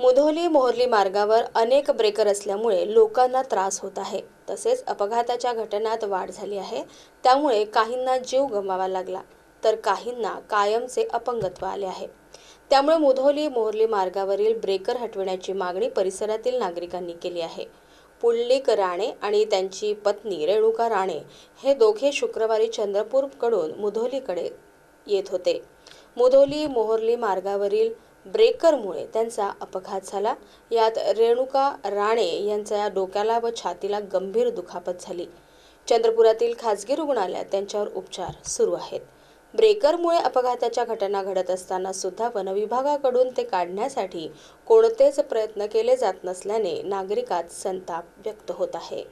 मुधोली मोहरली मार्गावर अनेक ब्रेकर असल्यामुळे लोकांना त्रास होत आहे तसेच अपघाताच्या घटनात वाढ झाली आहे त्यामुळे काहींना जीव गमवावा लागला तर काहींना कायमचे अपंगत्व आले आहे त्यामुळे मुधोली मोहर्ली मार्गावरील ब्रेकर हटविण्याची मागणी परिसरातील नागरिकांनी केली आहे पुल्लिक राणे आणि त्यांची पत्नी रेणुका राणे हे दोघे शुक्रवारी चंद्रपूरकडून मुधोलीकडे येत होते मुधोली मोहरली मार्गावरील ब्रेकरमुळे त्यांचा अपघात झाला यात रेणुका राणे यांच्या डोक्याला व छातीला गंभीर दुखापत झाली चंद्रपुरातील खाजगी रुग्णालयात त्यांच्यावर उपचार सुरू आहेत ब्रेकरमुळे अपघाताच्या घटना घडत असताना सुद्धा वनविभागाकडून ते काढण्यासाठी कोणतेच प्रयत्न केले जात नसल्याने नागरिकात संताप व्यक्त होत आहे